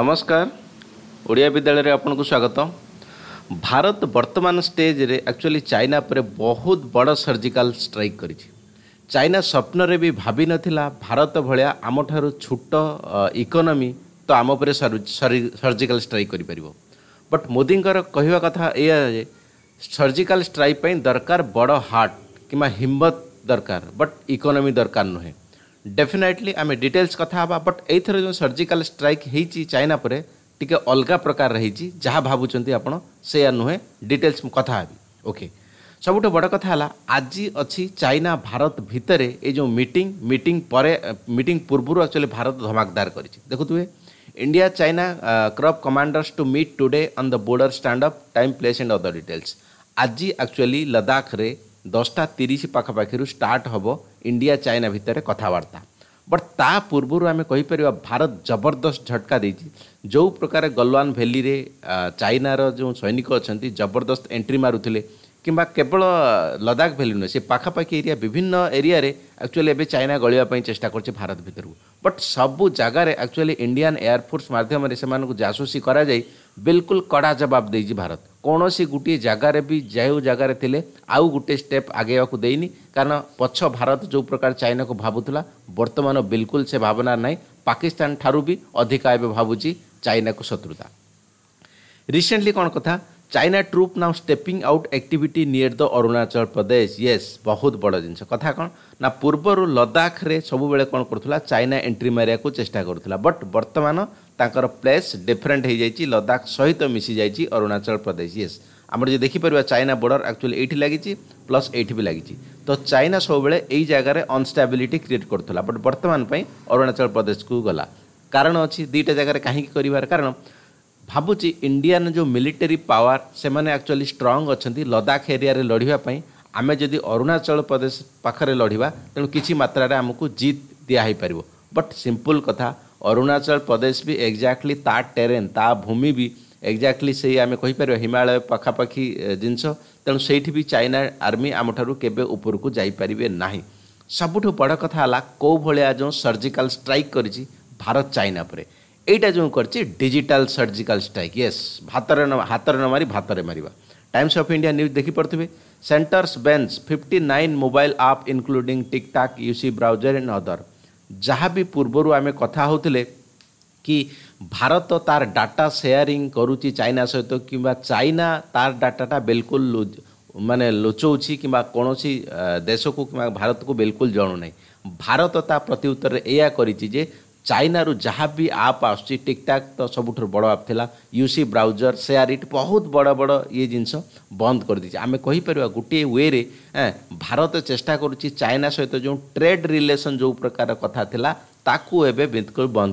নমস্কার ଓଡ଼ିଆ ବିଦ୍ୟାଳୟରେ ଆପଣଙ୍କୁ ସ୍ୱାଗତ ଭାରତ ବର୍ତ୍ତମାନ ଷ୍ଟେଜ୍ରେ ଆକ୍ଚୁଆଲି ଚାଇନା ଉପରେ ବହୁତ ବଡ଼ ସର୍ଜିକାଲ ଷ୍ଟ୍ରାଇକ୍ କରିଛି ଚାଇନା ସ୍ୱପ୍ନରେ ବି ଭାବିନଥିଲା ଭାରତ ଭଳିଆ ଆମଠାରୁ ଛୋଟ ଇକୋନୋମି ତ ଆମ ଉପରେ ସର୍ଜିକାଲ ଷ୍ଟ୍ରାଇକ୍ କରିପାରିବ ବଟ୍ ମୋଦିଙ୍କର କହିବା କଥା ଏଇଆ ଯେ ସର୍ଜିକାଲ ଷ୍ଟ୍ରାଇକ୍ ପାଇଁ ଦରକାର ବଡ଼ ହାର୍ଟ କିମ୍ବା ହିମ୍ମତ ଦରକାର ବଟ୍ ଇକୋନୋମି ଦରକାର ନୁହେଁ ଡେଫିନେଟଲି ଆମେ ଡିଟେଲ୍ସ କଥା ହେବା ବଟ୍ ଏଇଥର ଯେଉଁ ସର୍ଜିକାଲ ଷ୍ଟ୍ରାଇକ୍ ହେଇଛି ଚାଇନା ପରେ ଟିକେ ଅଲଗା ପ୍ରକାର ହେଇଛି ଯାହା ଭାବୁଛନ୍ତି ଆପଣ ସେୟା ନୁହେଁ ଡିଟେଲ୍ସ ମୁଁ କଥା ହେବି ଓକେ ସବୁଠୁ ବଡ଼ କଥା ହେଲା ଆଜି ଅଛି ଚାଇନା ଭାରତ ଭିତରେ ଏଇ ଯେଉଁ ମିଟିଂ ମିଟିଂ ପରେ ମିଟିଂ ପୂର୍ବରୁ ଆକ୍ଚୁଆଲି ଭାରତ ଧମାକଦାର କରିଛି ଦେଖୁଥିବେ India China corps commanders to meet today on the border standoff time place and other details ଆଜି ଆକ୍ଚୁଆଲି ଲଦାଖରେ দশটা তিরিশ পাখাপাখি স্টার্ট হব ইন্ডিয়া চাইনা ভিতরে কথাবার্তা বট তা পূর্বর আমি কহিপার ভারত জবরদস্ত ঝটকা দিয়েছি যে প্রকার গলওয়ান ভ্যালিরে চাইনার যে সৈনিক অনেক জবরদস্ত এন্ট্রি মারুলে কিংবা কেবল লদাখ ভ্যালি নুহে সে পাখাপাখি এরিয়া বিভিন্ন এরিয়ারে আকচুয়ালি এবে চাইনা গলিবা চেষ্টা করছে ভারত ভিতরক বট সবু জায়গায় আকচুয়ালি ইন্ডিয়ান এয়ারফোর্স মাধ্যমে সে জাসুসি করা যাই বিলকুল কড়া জবাব দিয়েছি ভারত କୌଣସି ଗୋଟିଏ ଜାଗାରେ ବି ଯେଉଁ ଜାଗାରେ ଥିଲେ ଆଉ ଗୋଟିଏ ଷ୍ଟେପ୍ ଆଗେଇବାକୁ ଦେଇନି କାରଣ ପଛ ଭାରତ ଯେଉଁ ପ୍ରକାର ଚାଇନାକୁ ଭାବୁଥିଲା ବର୍ତ୍ତମାନ ବିଲକୁଲ ସେ ଭାବନା ନାହିଁ ପାକିସ୍ତାନ ଠାରୁ ବି ଅଧିକା ଏବେ ଭାବୁଛି ଚାଇନାକୁ ଶତ୍ରୁତା ରିସେଣ୍ଟଲି କ'ଣ କଥା China troop now stepping out activity near the Arunachal Pradesh yes ବହୁତ ବଡ଼ ଜିନିଷ କଥା କ'ଣ ନା ପୂର୍ବରୁ ଲଦାଖରେ ସବୁବେଳେ କ'ଣ କରୁଥିଲା ଚାଇନା ଏଣ୍ଟ୍ରି ମାରିବାକୁ ଚେଷ୍ଟା କରୁଥିଲା ବଟ୍ ବର୍ତ୍ତମାନ ତାଙ୍କର ପ୍ଲେସ୍ ଡିଫରେଣ୍ଟ ହୋଇଯାଇଛି ଲଦାଖ ସହିତ ମିଶିଯାଇଛି ଅରୁଣାଚଳ ପ୍ରଦେଶ ୟେସ୍ ଆମର ଯଦି ଦେଖିପାରିବା ଚାଇନା ବର୍ଡ଼ର ଆକ୍ଚୁଆଲି ଏଇଠି ଲାଗିଛି ପ୍ଲସ୍ ଏଇଠି ବି ଲାଗିଛି ତ ଚାଇନା ସବୁବେଳେ ଏଇ ଜାଗାରେ ଅନଷ୍ଟାବିଲିଟି କ୍ରିଏଟ୍ କରୁଥିଲା ବଟ୍ ବର୍ତ୍ତମାନ ପାଇଁ ଅରୁଣାଚଳ ପ୍ରଦେଶକୁ ଗଲା କାରଣ ଅଛି ଦୁଇଟା ଜାଗାରେ କାହିଁକି କରିବାର କାରଣ ଭାବୁଛି ଇଣ୍ଡିଆନ ଯେଉଁ ମିଲିଟେରୀ ପାୱାର ସେମାନେ ଆକ୍ଚୁଆଲି ଷ୍ଟ୍ରଙ୍ଗ ଅଛନ୍ତି ଲଦାଖ ଏରିଆରେ ଲଢ଼ିବା ପାଇଁ ଆମେ ଯଦି ଅରୁଣାଚଳ ପ୍ରଦେଶ ପାଖରେ ଲଢ଼ିବା ତେଣୁ କିଛି ମାତ୍ରାରେ ଆମକୁ ଜିତ୍ ଦିଆ ହୋଇପାରିବ ବଟ୍ ସିମ୍ପଲ୍ କଥା ଅରୁଣାଚଳ ପ୍ରଦେଶ ବି ଏକ୍ଜାକ୍ଟଲି ତା ଟେରେନ୍ ତା ଭୂମି ବି ଏକ୍ଜାକ୍ଟଲି ସେଇ ଆମେ କହିପାରିବା ହିମାଳୟ ପାଖାପାଖି ଜିନିଷ ତେଣୁ ସେଇଠି ବି ଚାଇନା ଆର୍ମି ଆମଠାରୁ କେବେ ଉପରକୁ ଯାଇପାରିବେ ନାହିଁ ସବୁଠୁ ବଡ଼ କଥା ହେଲା କେଉଁ ଭଳିଆ ଯେଉଁ ସର୍ଜିକାଲ୍ ଷ୍ଟ୍ରାଇକ୍ କରିଛି ଭାରତ ଚାଇନା ଉପରେ ଏଇଟା ଯେଉଁ କରିଛି ଡିଜିଟାଲ୍ ସର୍ଜିକାଲ୍ ଷ୍ଟ୍ରାଇକ୍ ୟେସ୍ ହାତରେ ହାତରେ ନ ମାରି ଭାତରେ ମାରିବା टाइम्स ऑफ इंडिया न्यूज देखिपे centre's ban 59 mobile apps including TikTok UC browser and other ଯାହା ବି ପୂର୍ବରୁ ଆମେ କଥା ହେଉଥିଲେ କି ଭାରତ ତାର ଡାଟା ସେୟାରିଂ କରୁଛି ଚାଇନା ସହିତ କିମ୍ବା ଚାଇନା ତାର ଡାଟାଟା ବିଲକୁଲ ମାନେ ଲୁଚଉଛି କିମ୍ବା କୌଣସି ଦେଶକୁ କିମ୍ବା ଭାରତକୁ ବିଲକୁଲ ଜଣୁନାହିଁ ଭାରତ ତା ପ୍ରତି ଉତ୍ତରରେ ଏଇଆ କରିଛି ଯେ ଚାଇନାରୁ ଯାହା ବି ଆପ୍ ଆସୁଛି ଟିକ୍ଟାକ୍ ତ ସବୁଠାରୁ ବଡ଼ ଆପ୍ ଥିଲା ୟୁସି ବ୍ରାଉଜର୍ ସେୟାର ଇଟ୍ ବହୁତ ବଡ଼ ବଡ଼ ଇଏ ଜିନିଷ ବନ୍ଦ କରିଦେଇଛି ଆମେ କହିପାରିବା ଗୋଟିଏ ୱେରେ ଭାରତ ଚେଷ୍ଟା କରୁଛି ଚାଇନା ସହିତ ଯେଉଁ ଟ୍ରେଡ୍ ରିଲେସନ୍ ଯେଉଁ ପ୍ରକାର କଥା ଥିଲା ତାକୁ ଏବେ ବନ୍ଦ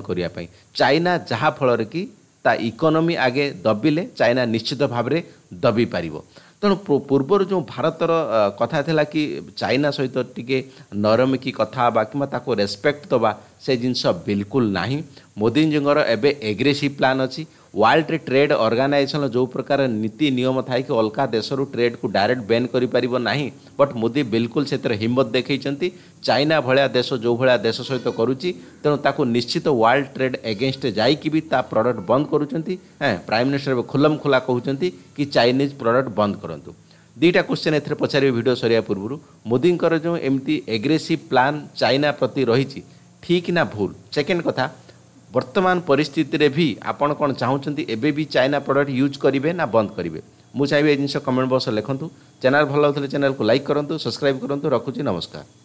କରିବା ପାଇଁ ଚାଇନା ଯାହାଫଳରେ କି ତା ଇକୋନୋମି ଆଗେ ଦବିଲେ ଚାଇନା ନିଶ୍ଚିତ ଭାବରେ ଦବି ପାରିବ ତେଣୁ ପୂର୍ବରୁ ଯେଉଁ ଭାରତର କଥା ଥିଲା କି ଚାଇନା ସହିତ ଟିକେ ନରମିକି କଥା ହେବା କିମ୍ବା ତାକୁ ରେସ୍ପେକ୍ଟ ଦେବା ସେ ଜିନିଷ ବିଲକୁଲ ନାହିଁ ମୋଦିଜୀଙ୍କର ଏବେ ଏଗ୍ରେସିଭ୍ ପ୍ଲାନ୍ ଅଛି ওয়ার্ল্ড ট্রেড অর্গানাইজেসনর যে প্রকার নীতি নিয়ম থাকে কি অলগা দেশর ট্রেডকু ডাইরেক্ট বেন করে না বট মোদি বিলকুল সেতরে হিম্মত দেখাইছেন চাইনা ভা দেশ যে ভাবে দেশ সহিত করুচি তেমন তাকে নিশ্চিত ওয়ার্ল্ড ট্রেড এগেনস্ট যাইকি বি তা প্রডক্ট বন্ধ করুছেন হ্যাঁ প্রাইম মিনিষ্টর এবার খোলম খোলা কুমার কি চাইনিজ প্রডক্ট বন্ধ করতু ଦୁଇଟା କ୍ୱେଶ୍ଚନ୍ ଏଥିରେ ପଚାରିବେ ଭିଡ଼ିଓ ସରିବା ପୂର୍ବରୁ ମୋଦିଙ୍କର ଯେଉଁ ଏମିତି ଏଗ୍ରେସିଭ୍ ପ୍ଲାନ୍ ଚାଇନା ପ୍ରତି ରହିଛି ଠିକ୍ ନା ଭୁଲ ସେକେଣ୍ଡ କଥା ବର୍ତ୍ତମାନ ପରିସ୍ଥିତିରେ ବି ଆପଣ କ'ଣ ଚାହୁଁଛନ୍ତି ଏବେ ବି ଚାଇନା ପ୍ରଡ଼କ୍ଟ ୟୁଜ୍ କରିବେ ନା ବନ୍ଦ କରିବେ ମୁଁ ଚାହିଁବି ଏ ଜିନିଷ କମେଣ୍ଟ ବକ୍ସରେ ଲେଖନ୍ତୁ ଚ୍ୟାନେଲ୍ ଭଲ ଲାଗୁଥିଲେ ଚ୍ୟାନେଲ୍କୁ ଲାଇକ୍ କରନ୍ତୁ ସବସ୍କ୍ରାଇବ୍ କରନ୍ତୁ ରଖୁଛି ନମସ୍କାର